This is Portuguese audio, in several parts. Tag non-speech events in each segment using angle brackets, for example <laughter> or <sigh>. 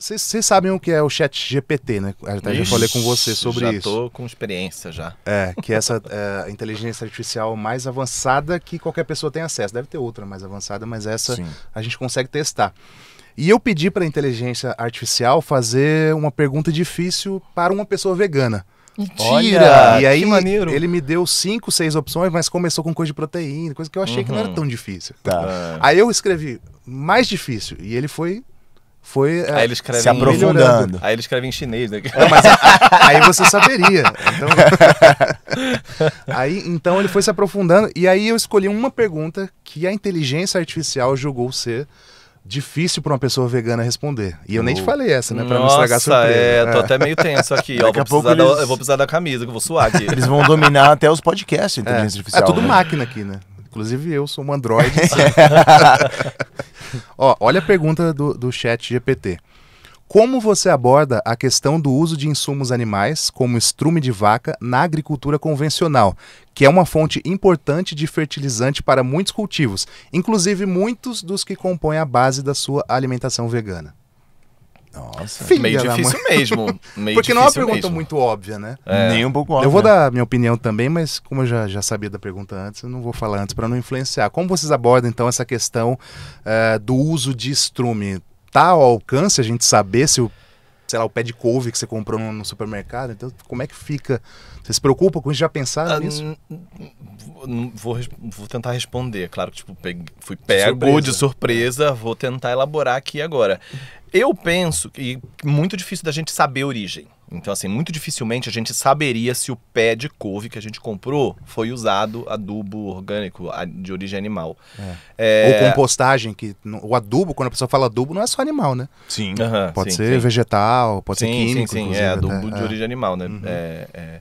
Vocês sabem o que é o chat GPT, né? Até Ixi, já falei com você sobre já isso. Já tô com experiência já. É, que essa é, inteligência artificial mais avançada que qualquer pessoa tem acesso. Deve ter outra mais avançada, mas essa Sim. a gente consegue testar. E eu pedi para a inteligência artificial fazer uma pergunta difícil para uma pessoa vegana. Mentira! e aí ele me deu cinco, seis opções, mas começou com coisa de proteína, coisa que eu achei uhum. que não era uhum. tão difícil. Tá. Aí eu escrevi mais difícil e ele foi foi é, aí se aprofundando. Aí ele escreve em chinês, né? É, mas aí você saberia. Então... <laughs> aí, então ele foi se aprofundando e aí eu escolhi uma pergunta que a inteligência artificial julgou ser difícil para uma pessoa vegana responder. E eu oh. nem te falei essa, né? Para não estragar a surpresa. É, tô é. até meio tenso aqui, ó. vou pouco eles... da, eu vou precisar da camisa, que eu vou suar aqui. Eles vão dominar até os podcasts, inteligência é. é artificial. É tudo né? máquina aqui, né? Inclusive eu sou um androide. <laughs> Ó, olha a pergunta do, do chat GPT. Como você aborda a questão do uso de insumos animais, como estrume de vaca, na agricultura convencional, que é uma fonte importante de fertilizante para muitos cultivos, inclusive muitos dos que compõem a base da sua alimentação vegana? Nossa, Filha meio difícil mesmo. <laughs> Meio Porque não é uma pergunta mesmo. muito óbvia, né? É. Nem um pouco óbvia. Eu vou dar minha opinião também, mas como eu já, já sabia da pergunta antes, eu não vou falar antes para não influenciar. Como vocês abordam, então, essa questão uh, do uso de estrume? Tá ao alcance a gente saber se o sei lá, o pé de couve que você comprou no, supermercado. Então, como é que fica? Você se preocupa com isso? Já pensaram ah, nisso? Vou, vou tentar responder. Claro que tipo, peguei, fui pego surpresa. de surpresa, vou tentar elaborar aqui agora. Eu penso que muito difícil da gente saber a origem. Então, assim, muito dificilmente a gente saberia se o pé de couve que a gente comprou foi usado adubo orgânico de origem animal. É. É... Ou compostagem, que o adubo, quando a pessoa fala adubo, não é só animal, né? Sim. pode sim, ser sim. vegetal, pode sim, ser químico. Sim, sim, é né? adubo né? de é. origem animal, né? Uhum. É, é.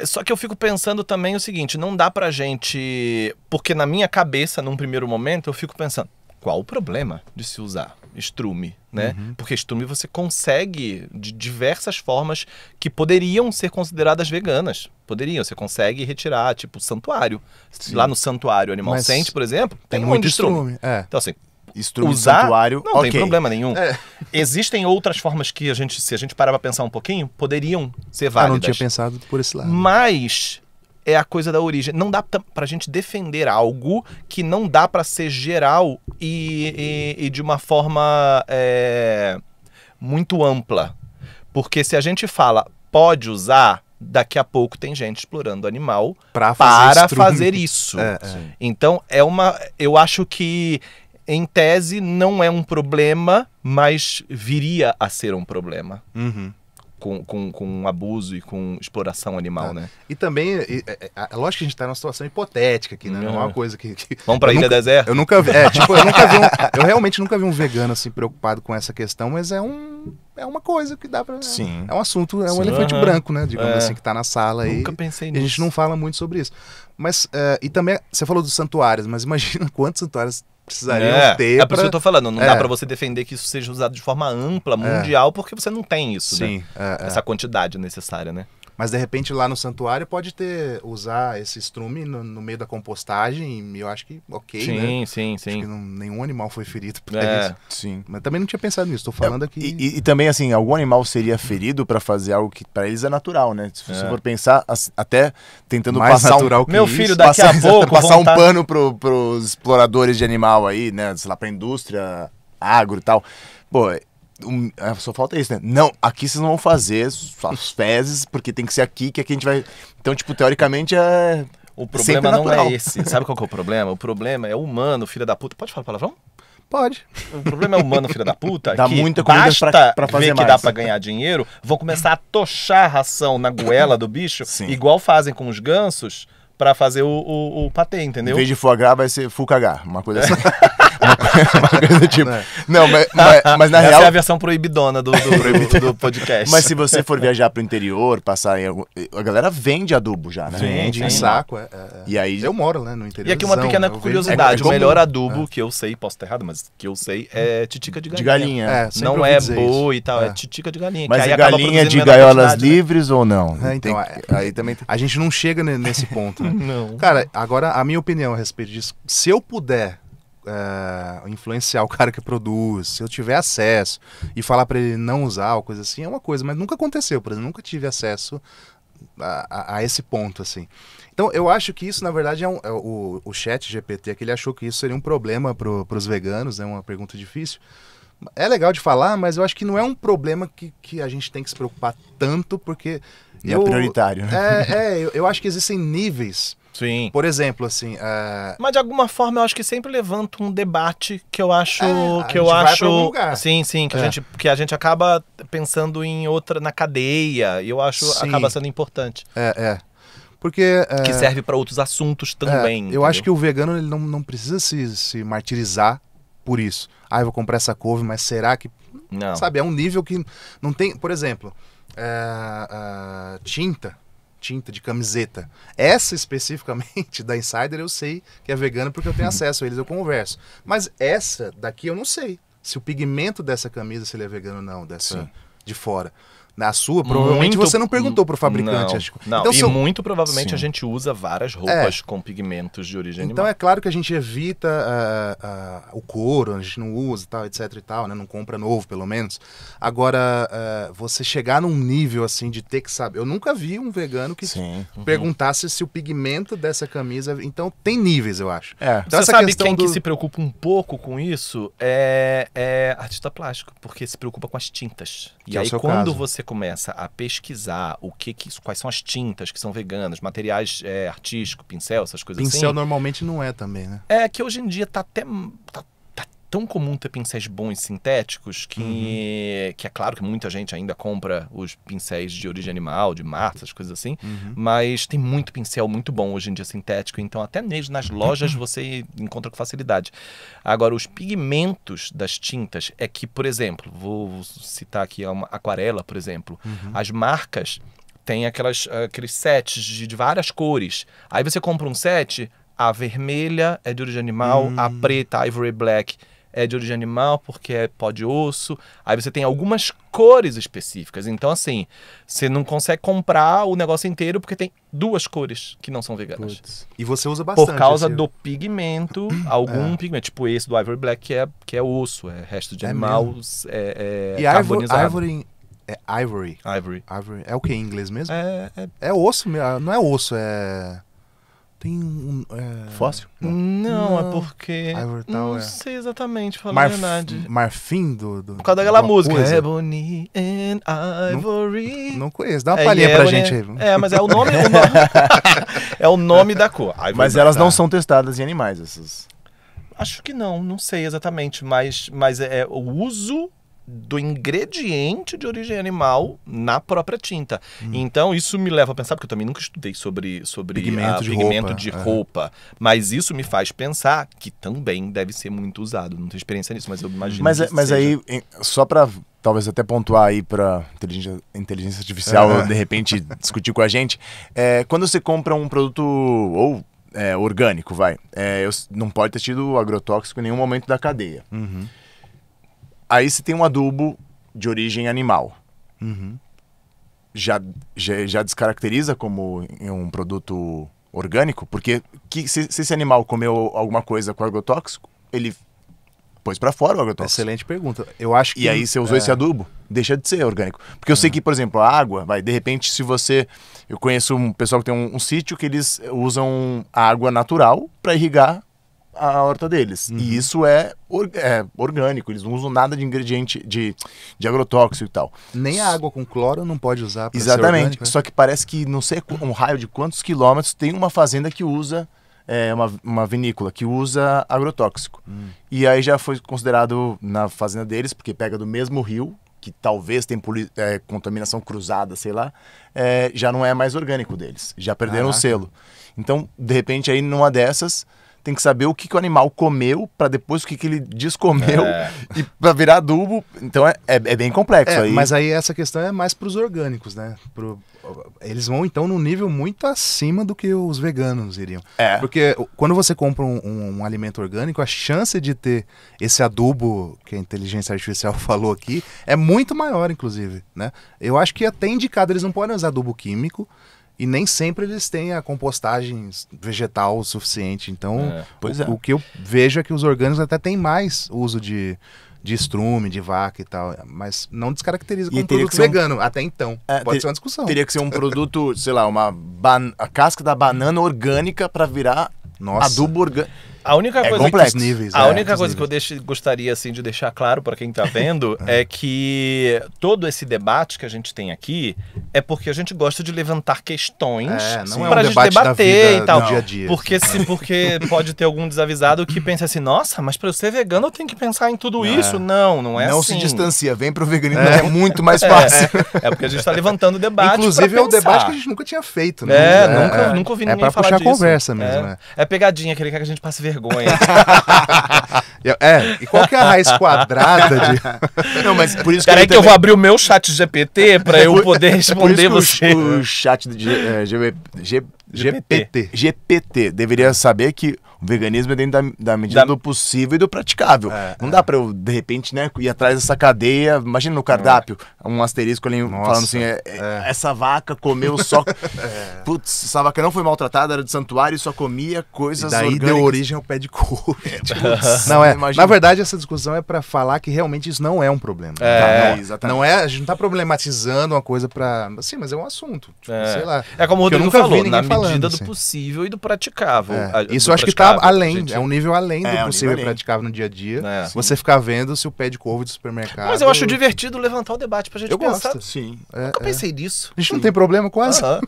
é, só que eu fico pensando também o seguinte, não dá pra gente... Porque na minha cabeça, num primeiro momento, eu fico pensando, qual o problema de se usar estrume, né? Uhum. Porque estrume você consegue de diversas formas que poderiam ser consideradas veganas. Poderiam, você consegue retirar, tipo, santuário. Sim. Lá no santuário animal Mas sente, por exemplo, tem, tem muito estrume. É. Então assim, estrume usar, santuário, não okay. tem problema nenhum. É. Existem outras formas que a gente, se a gente parar para pensar um pouquinho, poderiam ser válidas. Ah, Eu não tinha pensado por esse lado. Mas é a coisa da origem. Não dá para a gente defender algo que não dá para ser geral e, e, e, de uma forma é, muito ampla. Porque se a gente fala pode usar, daqui a pouco tem gente explorando animal pra fazer para estrume. fazer <laughs> isso. É, é. Então é uma. Eu acho que em tese não é um problema, mas viria a ser um problema. Uhum com, com, com abuso e com exploração animal, é. né? E também, e, é, é, é, é lógico que a gente está numa situação hipotética aqui, né? Não é uma coisa que. que Vamos para a ilha deserta? Eu nunca vi. É, tipo, eu nunca vi. Um, eu realmente nunca vi um vegano assim preocupado com essa questão, mas é um é uma coisa que dá para. Sim. É um assunto, é um Sim, elefante branco, né? Digamos é. assim, que está na sala aí. Nunca pensei nisso. a gente não fala muito sobre isso. Mas, uh, e também, você falou dos santuários, mas imagina <laughs> quantos santuários precisariam é. ter. É por pra... isso que eu tô falando, não é. dá para você defender que isso seja usado de forma ampla, é. mundial, é. porque você não tem isso, né? Sim. né? Essa quantidade necessária, né? Mas de repente lá no santuário pode ter usar esse estrume no, no meio da compostagem e eu acho que ok, sim, né? Sim, sim, sim. nenhum animal foi ferido por é, isso. Sim. Mas também não tinha pensado nisso, estou falando é, aqui. E, e, e, também assim, algum animal seria uhum. ferido para fazer algo que para eles é natural, né? Se você é. for pensar, até tentando Mais passar natural um... que Meu filho, daqui passar, a <laughs> pouco passar um tá... pano para os exploradores de animal aí, né? Sei lá, para indústria, agro e tal. Pô, só falta é isso, né? Não, aqui vocês não vão fazer as fezes, porque tem que ser aqui, que aqui a gente vai. Então, tipo, teoricamente é. O problema não é esse. <laughs> Sabe qual que é o problema? O problema é o humano, filho da puta. Pode falar palavrão? Pode. O problema é o humano, filho da puta. Dá que muita comida basta pra, pra fazer ver mais. que dá pra ganhar dinheiro, vão começar a tochar a ração na goela do bicho, <laughs> Sim. igual fazem com os gansos, para fazer o, o, o patê, entendeu? Em vez de foie vai ser full uma coisa assim. <laughs> <laughs> uma coisa tipo. Né? Não, mas, mas, mas na Essa real. é a versão proibidona do, do, do podcast. Mas se você for viajar pro interior, passar em algum. A galera vende adubo já, né? Vende, em saco. É é, é, é, E aí... Eu moro, né? No interior. E aqui uma pequena curiosidade: é o melhor é. adubo que eu sei, posso estar errado, mas que eu sei é titica de galinha. De galinha. É, não é boi e tal, é. titica de galinha. Mas que galinha de gaiolas né? livres né? ou não? então, aí também. A gente não chega nesse ponto, né? <laughs> Não. Cara, agora a minha opinião a respeito disso. Se eu puder uh, influenciar o cara que produz, se eu tiver acesso e falar para ele não usar ou coisa assim, é uma coisa, mas nunca aconteceu, por exemplo, nunca tive acesso a, a, a esse ponto, assim. Então, eu acho que isso, na verdade, é, um, é o, o chat GPT, que ele achou que isso seria um problema para os veganos, é né, uma pergunta difícil, é legal de falar, mas eu acho que não é um problema que, que a gente tem que se preocupar tanto, porque. E é eu, é prioritário, né? É, é eu, eu, acho que existem níveis Sim. Por exemplo, assim. Uh... Mas de alguma forma eu acho que sempre levanta um debate que eu acho. É, que eu acho. Sim, sim, que, é. a gente, que a gente acaba pensando em outra, na cadeia. E eu acho sim. acaba sendo importante. É, é. Porque. É... Que serve para outros assuntos é, também. eu acho que o vegano ele não, não precisa se, se martirizar por isso. Ah, eu vou comprar essa couve, mas será que. Não. Sabe, é um nível que não tem. Por exemplo, é, tinta tinta de camiseta. Essa especificamente <laughs> da Insider eu sei que é vegana porque eu tenho acesso a eles, eu converso. Mas essa daqui eu não sei se o pigmento dessa camisa se ele é vegano ou não, dessa Sim. de fora. Na sua, provavelmente muito... você não perguntou para o fabricante. Não, acho. não. Então, e muito provavelmente Sim. a gente usa várias é. roupas é. com pigmentos de origem então, animal. Então é claro que a gente evita uh, uh, o couro, a gente não usa tal, etc e tal, né? Não compra novo, pelo menos. Agora, uh, você chegar num nível assim de ter que saber... Eu nunca vi um vegano que uhum. perguntasse se o pigmento dessa camisa... É, então tem níveis, eu acho. É. Então, você sabe quem do... que se preocupa um pouco com isso? É, é artista plástico, porque se preocupa com as tintas. Que e é aí quando caso. você começa a pesquisar o que, que quais são as tintas que são veganas, materiais é, eh, artísticos, pincel, essas coisas pincel assim. Pincel normalmente não é também, né? É que hoje em dia tá até tá tão comum ter pincéis bons sintéticos que, uhum. que é claro que muita gente ainda compra os pincéis de origem animal, de massa, as coisas assim, uhum. mas tem muito pincel muito bom hoje em dia sintético, então até mesmo nas <clears throat> lojas você encontra com facilidade. Agora, os pigmentos das tintas é que, por exemplo, vou citar aqui uma aquarela, por exemplo, uhum. as marcas têm aquelas, aqueles sets de, de várias cores. Aí você compra um set, a vermelha é de origem animal, hum. a preta, ivory black é de origem animal porque é pó de osso. Aí você tem algumas cores específicas. Então, assim, você não consegue comprar o negócio inteiro porque tem duas cores que não são veganas. E você usa bastante. Por causa do pigmento, <coughs> algum é. pigmento, tipo esse do Ivory Black, que é, que é osso, é resto de é animal é, é, e carbonizado. Ivory, é ivory. Ivory. Ivory. É o que em inglês mesmo? É, é... é osso, ah, não é osso, é. Tem um. É... Fóssil? Não. não, é porque. Ivory Tower. Não é. sei exatamente, falar Marf... a verdade. Marfim do, do. Por causa daquela música. Coisa. Ebony é and Ivory. Não, não conheço. Dá uma é, palhinha é pra gente aí. É, mas é o nome. o nome... <laughs> é o nome da cor. Ivory mas elas não são testadas em animais, essas. Acho que não, não sei exatamente, mas, mas é, é o uso do ingrediente de origem animal na própria tinta. Hum. Então, isso me leva a pensar, porque eu também nunca estudei sobre, sobre pigmento, a, ah, de, pigmento roupa, de é. Mas isso me faz pensar que também deve ser muito usado. Não tenho experiência nisso, mas eu imagino. Mas, que é, mas seja. aí, só para talvez até pontuar aí para inteligência, inteligência artificial, é. de repente, discutir com a gente, é, quando você compra um produto ou é, orgânico, vai, é, eu, não pode ter tido agrotóxico em nenhum momento da cadeia. Uhum. Aí você tem um adubo de origem animal. Uhum. Já, já, já, descaracteriza como um produto orgânico? Porque que, se, se esse animal comeu alguma coisa com agrotóxico, ele pôs para fora o agrotóxico. Excelente pergunta. Eu acho que... E aí você usou é... esse adubo, deixa de ser orgânico. Porque eu é. sei que, por exemplo, a água, vai, de repente, se você. Eu conheço um pessoal que tem um, um sítio que eles usam água natural para irrigar a horta deles. Uhum. E isso é, é, orgânico, eles não usam nada de ingrediente de, de agrotóxico e tal. Nem a água com cloro não pode usar para Exatamente. Orgânico, né? Só que parece que, não sei um raio de quantos quilômetros, tem uma fazenda que usa é, uma, uma vinícola que usa agrotóxico. Hum. E aí já foi considerado na fazenda deles, porque pega do mesmo rio, que talvez tem é, contaminação cruzada, sei lá, é, já não é mais orgânico deles. Já perderam o selo. Então, de repente, aí numa dessas, tem que saber o que, que o animal comeu para depois o que, que ele descomeu é. e para virar adubo. Então é, é, é bem complexo é, aí. Mas aí essa questão é mais para os orgânicos, né? Pro, eles vão então num nível muito acima do que os veganos iriam. É. Porque quando você compra um, um, um, alimento orgânico, a chance de ter esse adubo que a inteligência artificial <laughs> falou aqui é muito maior, inclusive, né? Eu acho que até indicado eles não podem usar adubo químico. E nem sempre eles têm a compostagem vegetal o suficiente. Então, é, o, é. o, que eu vejo é que os orgânicos até têm mais uso de, de estrume, de vaca e tal. Mas não descaracteriza como produto vegano, um... até então. É, Pode ter... ser uma discussão. Teria que ser um produto, sei lá, uma ban... a casca da banana orgânica para virar Nossa. adubo orgânico. A única é coisa complexo. Que, níveis, a é, única coisa que eu gostaria assim de deixar claro para quem está <laughs> vendo é. é que todo esse debate que a gente tem aqui é porque a gente gosta de levantar questões é, para é um a gente debater vida, e tal. Não, dia a dia, porque assim, né? porque <laughs> pode ter algum desavisado que pensa assim: "Nossa, mas para eu ser vegano eu tenho que pensar em tudo isso". É. Não, não é não assim. Não se distancia, vem para o veganismo, é. é, muito mais <laughs> fácil. É, porque a gente está levantando debate Inclusive é um debate que a gente nunca tinha feito, né? É, nunca, nunca ouvi é, ninguém falar disso. É para puxar conversa mesmo, é É pegadinha aquele que a gente passe vergonha vergonha. <laughs> é, e qual que é a raiz quadrada de. <laughs> Não, mas por isso Peraí que, também... eu vou abrir o meu chat GPT para é eu poder responder <laughs> é por isso você. O, o chat de, G é, GPT. GPT. GPT deveria saber que o veganismo é dentro da, da medida da... do possível e do praticável. É, não é. dá pra eu, de repente, né, ir atrás dessa cadeia. Imagina no cardápio, um asterisco ali Nossa, falando assim: é, é, é. essa vaca comeu só. <laughs> Putz, essa vaca não foi maltratada, era de santuário e só comia coisas. E daí orgânicas. deu origem ao pé de couro. <laughs> Tipo, tipo, não é. Imagina. Na verdade, essa discussão é para falar que realmente isso não é um problema. É, não, exatamente. Não é, a gente não tá problematizando uma coisa para Sim, mas é um assunto. Tipo, sei lá. É como o Rodrigo falou, na medida do assim. possível e do praticável. A, isso do eu acho que tá praticável. além, gente... é um nível além do é, possível um praticável no dia a dia. É. Você ficar vendo se o pé de couve do supermercado. Mas eu acho divertido levantar o debate pra gente eu pensar. Gosto. Sim. É, Nunca é. pensei nisso. A gente Sim. não tem problema com essa.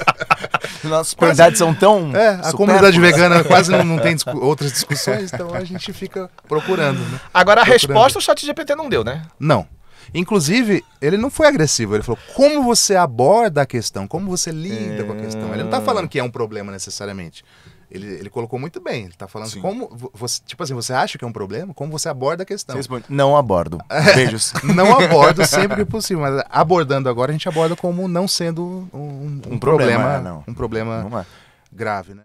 <laughs> Nossas qualidades são tão. É, a comunidade <laughs> vegana quase não, não tem discu outras discussões, então a gente fica procurando. Né? Agora, a procurando. resposta o chat GPT não deu, né? Não. Inclusive, ele não foi agressivo. Ele falou como você aborda a questão, como você lida é... com a questão. Ele não está hum. falando que é um problema necessariamente ele, ele colocou muito bem. Ele tá falando Sim. como. Você, tipo assim, você acha que é um problema? Como você aborda a questão? Você responde, não abordo. <laughs> Beijos. não abordo sempre que possível, mas abordando agora, a gente aborda como não sendo um, um, um problema. problema é, não. Um problema grave, né?